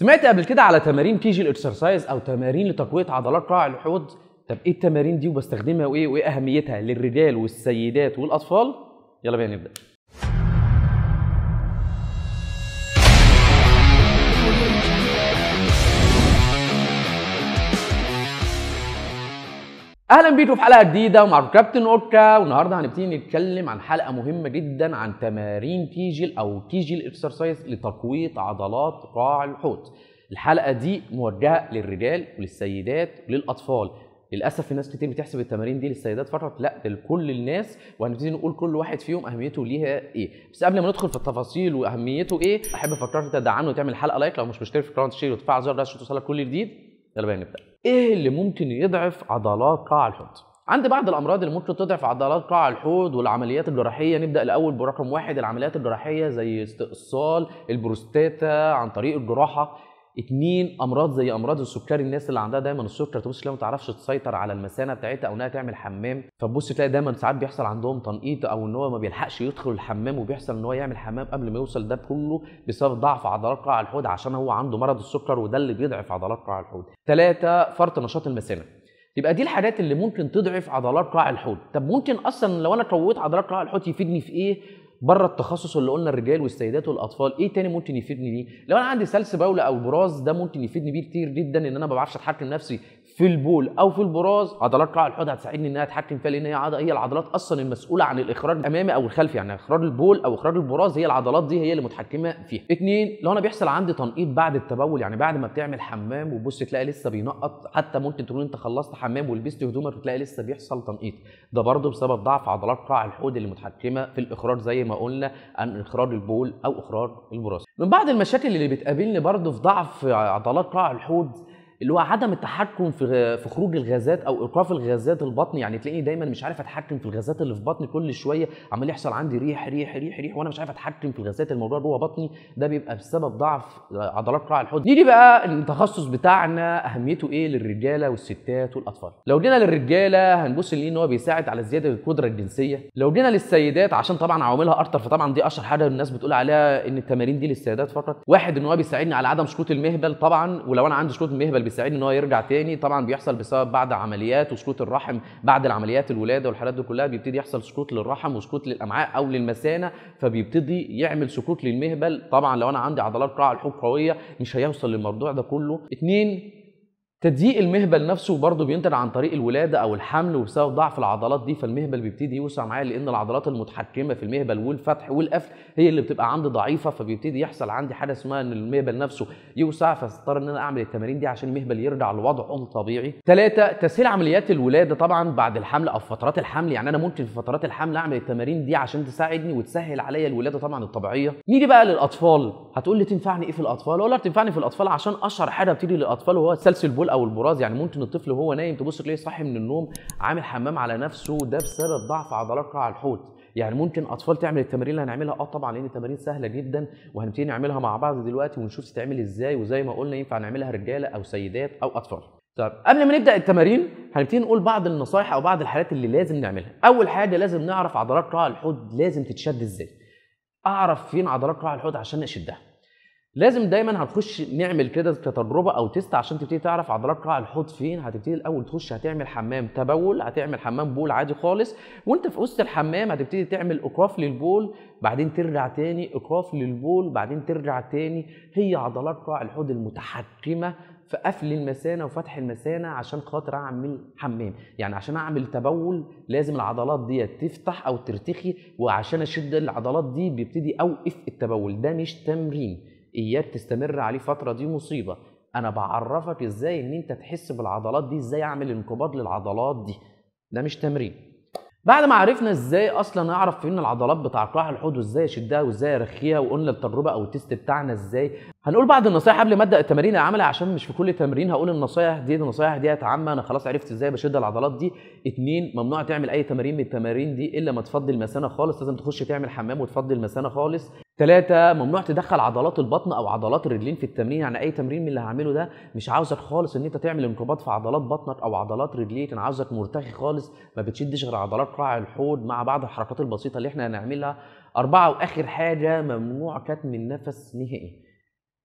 سمعت قبل كده على تمارين كيجي الاكسرسايز او تمارين لتقويه عضلات قاع الحوض طب ايه التمارين دي وبستخدمها وايه وايه اهميتها للرجال والسيدات والاطفال يلا بينا نبدا اهلا بيكم في حلقه جديده ومع كابتن اوكا والنهارده هنبتدي نتكلم عن حلقه مهمه جدا عن تمارين كيجل او كيجل اكسرسايز لتقويه عضلات قاع الحوض الحلقه دي موجهه للرجال وللسيدات وللاطفال للاسف في ناس كتير بتحسب التمارين دي للسيدات فقط لا لكل الناس وهنبتدي نقول كل واحد فيهم اهميته ليها ايه بس قبل ما ندخل في التفاصيل واهميته ايه احب افكرك تدعمني وتعمل الحلقه لايك لو مش مشترك في القناه تشير وتفعل زر الجرس عشان توصلك كل جديد يلا بينا نبدا ايه اللي ممكن يضعف عضلات قاع الحوض عند بعض الامراض اللي ممكن تضعف عضلات قاع الحوض والعمليات الجراحيه نبدا الاول برقم واحد العمليات الجراحيه زي استئصال البروستاتا عن طريق الجراحه اتنين امراض زي امراض السكري الناس اللي عندها دايما السكر تبص تلاقيها ما تعرفش تسيطر على المثانه بتاعتها او انها تعمل حمام فتبص تلاقي دايما ساعات بيحصل عندهم تنقيط او ان هو ما بيلحقش يدخل الحمام وبيحصل ان هو يعمل حمام قبل ما يوصل ده كله بسبب ضعف عضلات قاع الحوض عشان هو عنده مرض السكر وده اللي بيضعف عضلات قاع الحوض. ثلاثه فرط نشاط المثانه. يبقى دي الحاجات اللي ممكن تضعف عضلات قاع الحوض طب ممكن اصلا لو انا قويت عضلات قاع الحوض يفيدني في ايه بره التخصص اللي قلنا الرجال والسيدات والاطفال ايه تاني ممكن يفيدني بيه لو انا عندي سلس بوله او براز ده ممكن يفيدني بيه كتير جدا ان انا ما بعرفش اتحكم نفسي في البول او في البراز عضلات قاع الحوض هتساعدني انها اتحكم فيها لان هي هي العضلات اصلا المسؤوله عن الاخراج الامامي او الخلفي يعني اخراج البول او اخراج البراز هي العضلات دي هي اللي متحكمه فيها اثنين لو انا بيحصل عندي تنقيط بعد التبول يعني بعد ما بتعمل حمام وبص تلاقي لسه بينقط حتى ممكن تقول انت خلصت حمام ولبست هدومك وتلاقي لسه بيحصل تنقيط ده برضه بسبب ضعف عضلات قاع الحوض اللي متحكمه في الاخراج زي ما قلنا عن اخراج البول او اخراج البراز من بعض المشاكل اللي بتقابلني برضه في ضعف عضلات قاع الحوض اللي هو عدم التحكم في في خروج الغازات او ايقاف الغازات البطني يعني تلاقيني دايما مش عارف اتحكم في الغازات اللي في بطني كل شويه عمال يحصل عندي ريح ريح ريح ريح وانا مش عارف اتحكم في الغازات الموجوده جوه بطني ده بيبقى بسبب ضعف عضلات قاع الحوض نيجي بقى التخصص بتاعنا اهميته ايه للرجاله والستات والاطفال لو جينا للرجاله هنبص ليه ان هو بيساعد على زياده القدره الجنسيه لو جينا للسيدات عشان طبعا عواملها اكتر فطبعا دي اشهر حاجه الناس بتقول عليها ان التمارين دي للسيدات فقط واحد ان هو بيساعدني على عدم سقوط المهبل طبعا ولو انا عندي سقوط المهبل بيساعدني ان هو يرجع تاني طبعا بيحصل بسبب بعد عمليات وسقوط الرحم بعد العمليات الولاده والحالات دي كلها بيبتدي يحصل سقوط للرحم وسقوط للامعاء او للمثانه فبيبتدي يعمل سقوط للمهبل طبعا لو انا عندي عضلات قاع الحوض قويه مش هيوصل للموضوع ده كله اثنين تضييق المهبل نفسه برضه بينتج عن طريق الولاده او الحمل وبسبب ضعف العضلات دي فالمهبل بيبتدي يوسع معايا لان العضلات المتحكمه في المهبل والفتح والقفل هي اللي بتبقى عندي ضعيفه فبيبتدي يحصل عندي حاجه اسمها ان المهبل نفسه يوسع فاضطر ان انا اعمل التمارين دي عشان المهبل يرجع لوضعه الطبيعي. ثلاثه تسهيل عمليات الولاده طبعا بعد الحمل او فترات الحمل يعني انا ممكن في فترات الحمل اعمل التمارين دي عشان تساعدني وتسهل عليا الولاده طبعا الطبيعيه. نيجي بقى للاطفال هتقول لي تنفعني ايه في الاطفال؟ اقول لك تنفعني في الاطفال عشان اشهر حاجه بتيجي للاطفال وهو سلسل الطفل او البراز يعني ممكن الطفل وهو نايم تبص تلاقيه صاحي من النوم عامل حمام على نفسه ده بسبب ضعف عضلات قاع الحوت يعني ممكن اطفال تعمل التمارين اللي هنعملها اه طبعا لان التمارين سهله جدا وهنبتدي نعملها مع بعض دلوقتي ونشوف تتعمل ازاي وزي ما قلنا ينفع نعملها رجاله او سيدات او اطفال طب قبل ما نبدا التمارين هنبتدي نقول بعض النصائح او بعض الحالات اللي لازم نعملها اول حاجه لازم نعرف عضلات قاع الحوت لازم تتشد ازاي اعرف فين عضلات قاع الحوت عشان اشدها لازم دايما هنخش نعمل كده كتجربه او تيست عشان تبتدي تعرف عضلات قاع الحوض فين هتبتدي الاول تخش هتعمل حمام تبول هتعمل حمام بول عادي خالص وانت في وسط الحمام هتبتدي تعمل ايقاف للبول بعدين ترجع تاني ايقاف للبول بعدين ترجع تاني هي عضلات قاع الحوض المتحكمه في قفل المثانه وفتح المثانه عشان خاطر اعمل حمام يعني عشان اعمل تبول لازم العضلات دي تفتح او ترتخي وعشان اشد العضلات دي بيبتدي اوقف التبول ده مش تمرين اياك تستمر عليه فتره دي مصيبه انا بعرفك ازاي ان انت تحس بالعضلات دي ازاي اعمل انقباض للعضلات دي ده مش تمرين بعد ما عرفنا ازاي اصلا اعرف فين العضلات بتاع قاع الحوض وازاي اشدها وازاي ارخيها وقلنا التجربه او التست بتاعنا ازاي هنقول بعض النصايح قبل ما ابدا التمارين العملي عشان مش في كل تمرين هقول النصايح دي النصايح دي عامه انا خلاص عرفت ازاي بشد العضلات دي اتنين ممنوع تعمل اي تمارين من التمارين دي الا ما تفضي المثانه خالص لازم تخش تعمل حمام وتفضي المثانه خالص ثلاثة ممنوع تدخل عضلات البطن او عضلات الرجلين في التمرين يعني اي تمرين من اللي هعمله ده مش عاوزك خالص ان انت تعمل انقباض في عضلات بطنك او عضلات رجليك انا عاوزك مرتخي خالص ما بتشدش غير عضلات قاع الحوض مع بعض الحركات البسيطه اللي احنا هنعملها اربعه واخر حاجه ممنوع كتم النفس نهائي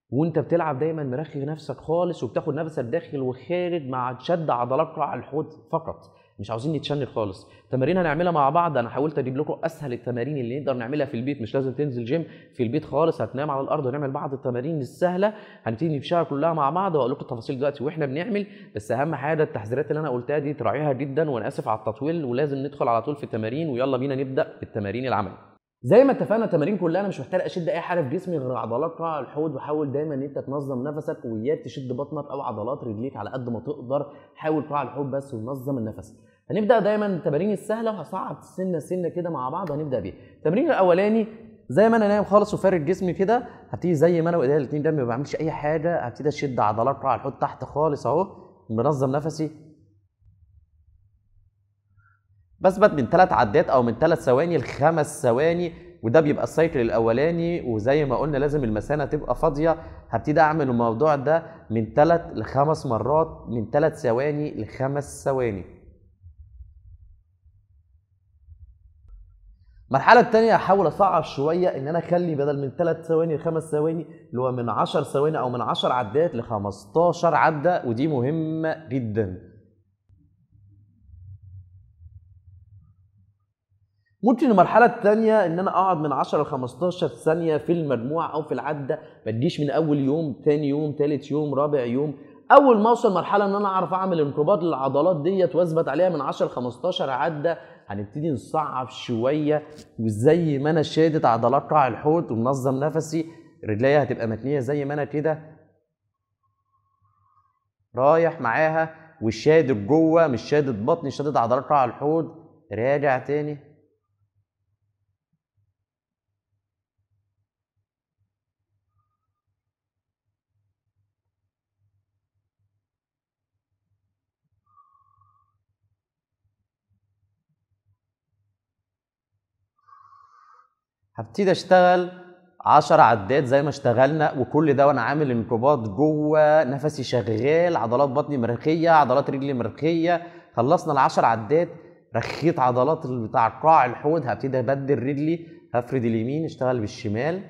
وانت بتلعب دايما مرخي نفسك خالص وبتاخد نفسك داخل وخارج مع شد عضلات قاع الحوض فقط مش عاوزين نتشنج خالص تمارين هنعملها مع بعض انا حاولت اجيب لكم اسهل التمارين اللي نقدر نعملها في البيت مش لازم تنزل جيم في البيت خالص هتنام على الارض ونعمل بعض التمارين السهله هنبتدي نمشيها كلها مع بعض واقول لكم التفاصيل دلوقتي واحنا بنعمل بس اهم حاجه التحذيرات اللي انا قلتها دي تراعيها جدا وانا اسف على التطويل ولازم ندخل على طول في التمارين ويلا بينا نبدا بالتمارين العمليه زي ما اتفقنا التمارين كلها انا مش محتاج اشد اي حاجه في جسمي غير عضلات قاع الحوض وحاول دايما ان انت تنظم نفسك ويا تشد بطنك او عضلات رجليك على قد ما تقدر حاول قاع الحوض بس ونظم النفس هنبدا دايما التمارين السهله وهصعب سنه سنه كده مع بعض هنبدا بيها التمرين الاولاني زي ما انا نايم خالص وفارق جسمي كده هبتدي زي ما انا وايديا الاثنين ده ما بعملش اي حاجه هبتدي اشد عضلات قاع الحوض تحت خالص اهو منظم نفسي بثبت من ثلاث عدات او من ثلاث ثواني لخمس ثواني وده بيبقى السايكل الاولاني وزي ما قلنا لازم المثانه تبقى فاضيه هبتدي اعمل الموضوع ده من ثلاث لخمس مرات من ثلاث ثواني لخمس ثواني المرحله الثانيه هحاول اصعب شويه ان انا اخلي بدل من 3 ثواني لخمس ثواني اللي هو من 10 ثواني او من 10 عدات ل 15 عده ودي مهمه جدا ممكن المرحله الثانيه ان انا اقعد من 10 ل 15 ثانيه في المجموعه او في العده ما تجيش من اول يوم ثاني يوم ثالث يوم رابع يوم اول ما اوصل مرحله ان انا اعرف اعمل انقباض للعضلات ديت واثبت عليها من 10 ل 15 عده هنبتدي نصعب شويه وزي ما انا شادد عضلات قاع الحوت ومنظم نفسي رجليا هتبقى متنيه زي ما انا كده رايح معاها وشادد جوه مش شادد بطني شادد عضلات قاع الحوض راجع تاني هبتدي اشتغل 10 عدات زي ما اشتغلنا وكل ده وانا عامل انقباض جوه نفسي شغال عضلات بطني مرخيه عضلات رجلي مرخيه خلصنا ال 10 عدات رخيت عضلات بتاع قاع الحوض هبتدي ابدل رجلي هفرد اليمين اشتغل بالشمال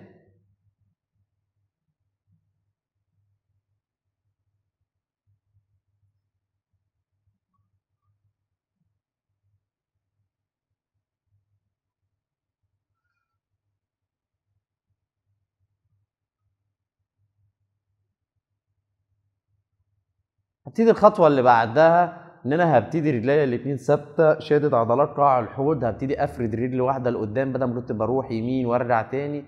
هبتدي الخطوه اللي بعدها ان انا هبتدي رجلي الاثنين ثابته شادد عضلات قاع الحوض هبتدي افرد رجلي واحده لقدام بدل ما كنت بروح يمين وارجع تاني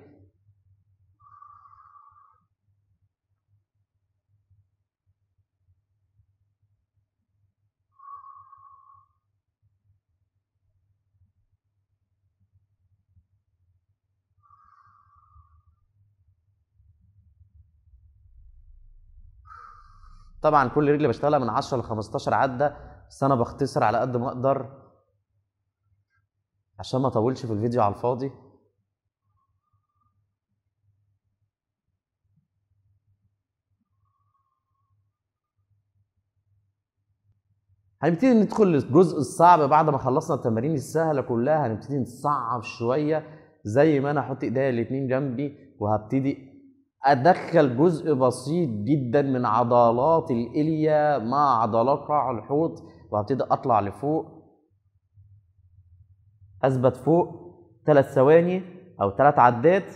طبعا كل رجل بشتغلها من 10 ل 15 عده بس انا بختصر على قد ما اقدر عشان ما اطولش في الفيديو على الفاضي هنبتدي ندخل للجزء الصعب بعد ما خلصنا التمارين السهله كلها هنبتدي نصعب شويه زي ما انا احط ايديا الاثنين جنبي وهبتدي ادخل جزء بسيط جدا من عضلات الاليا مع عضلات قاع الحوض وهبتدي اطلع لفوق اثبت فوق ثلاث ثواني او ثلاث عدات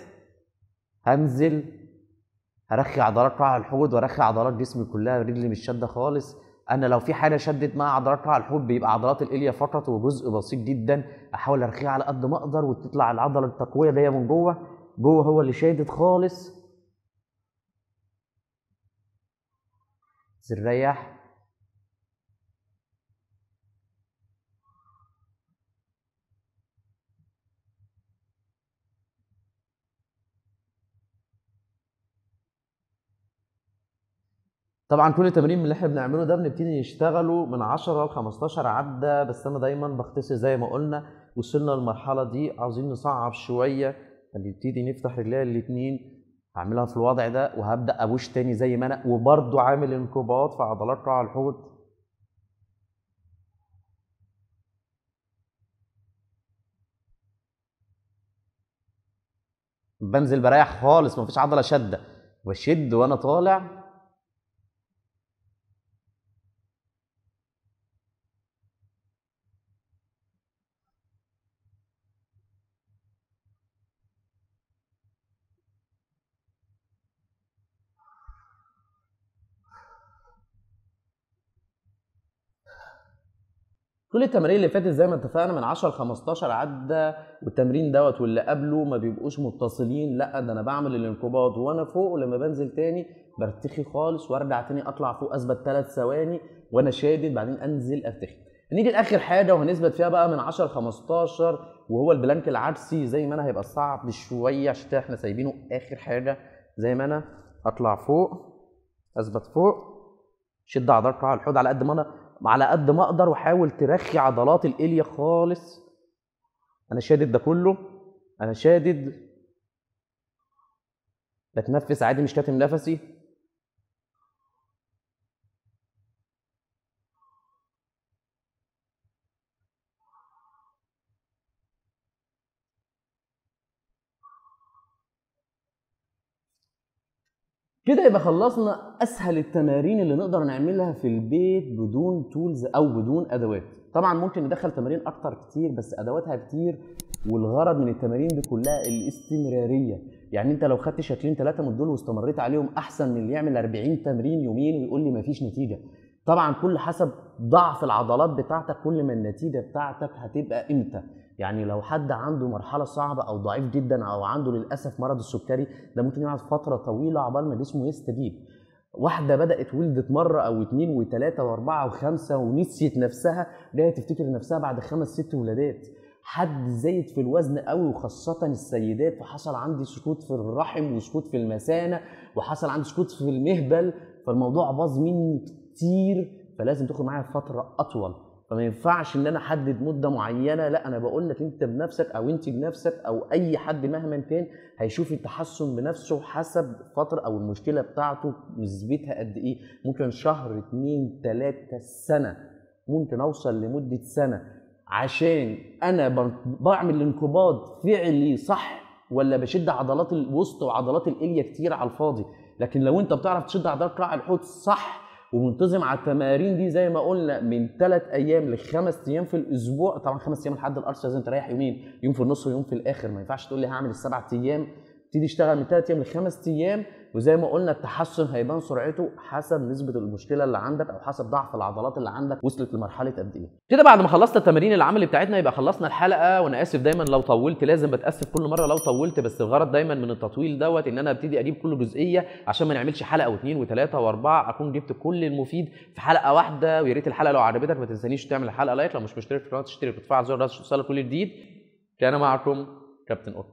هنزل هرخي عضلات قاع الحوض وارخي عضلات جسمي كلها رجلي مش شاده خالص انا لو في حاجه شدت مع عضلات قاع الحوض بيبقى عضلات الاليا فقط وجزء بسيط جدا احاول ارخيها على قد ما اقدر وتطلع العضله التقويه دي من جوه جوه هو اللي شادد خالص نريح طبعا كل التمرين من اللي احنا بنعمله ده بنبتدي نشتغله من 10 ل 15 عده بس انا دايما بختصر زي ما قلنا وصلنا للمرحله دي عاوزين نصعب شويه نبتدي نفتح رجلينا الاثنين هعملها في الوضع ده وهبدا ابوش تاني زي ما انا وبرضه عامل انقباض في عضلات قاع الحوض بنزل بريح خالص مفيش عضله شده بشد وانا طالع كل التمارين اللي فاتت زي ما اتفقنا من 10 ل 15 عدى والتمرين دوت واللي قبله ما بيبقوش متصلين لا ده انا بعمل الانقباض وانا فوق ولما بنزل تاني برتخي خالص وارجع تاني اطلع فوق اثبت ثلاث ثواني وانا شادد بعدين انزل ارتخي نيجي لاخر حاجه وهنثبت فيها بقى من 10 ل 15 وهو البلانك العدسي زي ما انا هيبقى صعب شويه عشان كده احنا سايبينه اخر حاجه زي ما انا اطلع فوق اثبت فوق شد عضلات على الحوض على قد ما انا على قد ما اقدر واحاول ترخي عضلات الاليا خالص انا شادد ده كله انا شادد بتنفس عادي مش كاتم نفسي كده يبقى خلصنا اسهل التمارين اللي نقدر نعملها في البيت بدون تولز او بدون ادوات طبعا ممكن ندخل تمارين اكتر كتير بس ادواتها كتير والغرض من التمارين دي كلها الاستمراريه يعني انت لو خدت شكلين ثلاثه من دول واستمريت عليهم احسن من اللي يعمل 40 تمرين يومين ويقول لي مفيش نتيجه طبعا كل حسب ضعف العضلات بتاعتك كل ما النتيجه بتاعتك هتبقى امتى يعني لو حد عنده مرحله صعبه او ضعيف جدا او عنده للاسف مرض السكري ده ممكن يقعد فتره طويله عقبال ما جسمه يستجيب واحدة بدأت ولدت مرة أو اتنين وتلاتة وأربعة وخمسة ونسيت نفسها جاية تفتكر نفسها بعد خمس ست ولادات حد زايد في الوزن قوي وخاصة السيدات وحصل عندي سكوت في الرحم وسكوت في المثانة وحصل عندي سكوت في المهبل فالموضوع باظ مني كتير فلازم تاخد معايا فترة أطول فما ينفعش ان انا احدد مده معينه لا انا بقول لك انت بنفسك او انت بنفسك او اي حد مهما كان هيشوف التحسن بنفسه حسب فتره او المشكله بتاعته نسبتها قد ايه ممكن شهر اتنين تلاته سنه ممكن اوصل لمده سنه عشان انا بعمل انقباض فعلي صح ولا بشد عضلات الوسط وعضلات الاليا كتير على الفاضي لكن لو انت بتعرف تشد عضلات قاع الحوض صح ومنتظم على التمارين دي زي ما قلنا من ثلاث ايام لخمس ايام في الاسبوع طبعا خمس ايام لحد الارش لازم تريح يومين يوم في النص ويوم في الاخر ما ينفعش تقول لي هعمل السبع ايام تبتدي اشتغل من ثلاث ايام لخمس ايام وزي ما قلنا التحسن هيبان سرعته حسب نسبه المشكله اللي عندك او حسب ضعف العضلات اللي عندك وصلت لمرحله قد ايه كده بعد ما خلصنا التمارين العملي بتاعتنا يبقى خلصنا الحلقه وانا اسف دايما لو طولت لازم بتاسف كل مره لو طولت بس الغرض دايما من التطويل دوت ان انا ابتدي اجيب كل جزئيه عشان ما نعملش حلقه واثنين وثلاثه واربعه اكون جبت كل المفيد في حلقه واحده ويا ريت الحلقه لو عجبتك ما تنسانيش تعمل الحلقه لايك لو مش مشترك في القناه تشترك وتفعل زر الجرس وتوصلك كل جديد كان معكم كابتن اوك